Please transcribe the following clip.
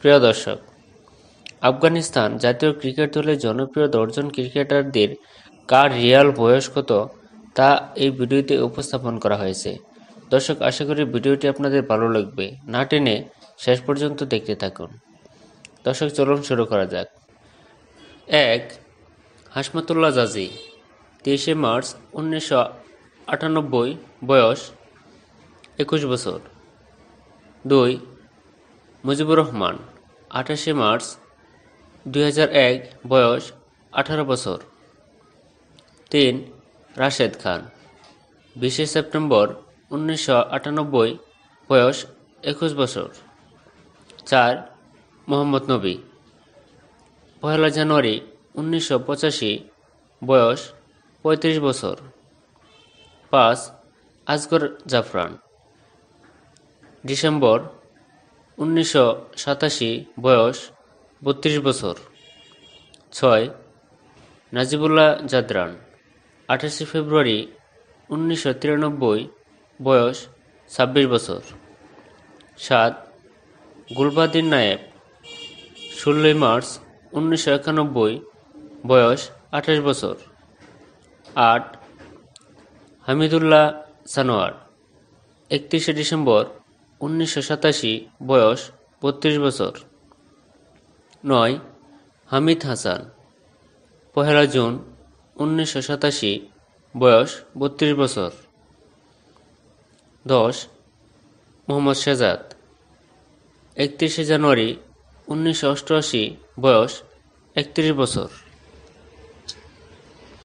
প্রিয় দর্শক আফগানিস্তান জাতীয় ক্রিকেট দলের জনপ্রিয় দশজন ক্রিকেটারদের কার রিয়াল বয়স কত তা এই ভিডিওতে উপস্থাপন করা হয়েছে দর্শক আশা করি ভিডিওটি আপনাদের ভালো লাগবে না টেনে শেষ পর্যন্ত দেখতে থাকুন দর্শক চলুন শুরু করা যাক এক হাসমাতুল্লাহ জাজি তেইশে মার্চ উনিশশো আটানব্বই বয়স একুশ বছর দুই মুজিবুর রহমান আঠাশে মার্চ দুই বয়স আঠারো বছর তিন রাশেদ খান বিশে সেপ্টেম্বর উনিশশো বয়স একুশ বছর চার মোহাম্মদ নবী পহেলা জানুয়ারি উনিশশো পঁচাশি বয়স পঁয়ত্রিশ বছর পাঁচ আজগর জাফরান ডিসেম্বর উনিশশো সাতাশি বয়স বত্রিশ বছর ছয় নাজিবুল্লাহ জাদরান আঠাশে ফেব্রুয়ারি উনিশশো তিরানব্বই বয়স ছাব্বিশ বছর সাত গুলবাদিন নায়েব ষোলোই মার্চ উনিশশো একানব্বই বয়স আঠাশ বছর আট হামিদুল্লাহ সানোয়ার একত্রিশে ডিসেম্বর উনিশশো সাতাশি বয়স বত্রিশ বছর নয় হামিদ হাসান পহেলা জুন উনিশশো সাতাশি বয়স বত্রিশ বছর দশ মোহাম্মদ শেজাদ একত্রিশে জানুয়ারি উনিশশো অষ্টআশি বয়স একত্রিশ বছর